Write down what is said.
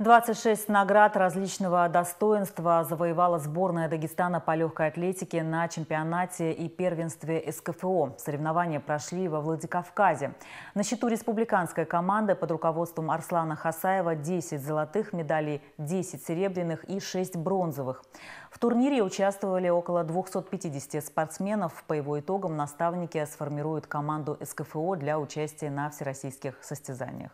26 наград различного достоинства завоевала сборная Дагестана по легкой атлетике на чемпионате и первенстве СКФО. Соревнования прошли во Владикавказе. На счету республиканской команды под руководством Арслана Хасаева 10 золотых медалей, 10 серебряных и 6 бронзовых. В турнире участвовали около 250 спортсменов. По его итогам наставники сформируют команду СКФО для участия на всероссийских состязаниях.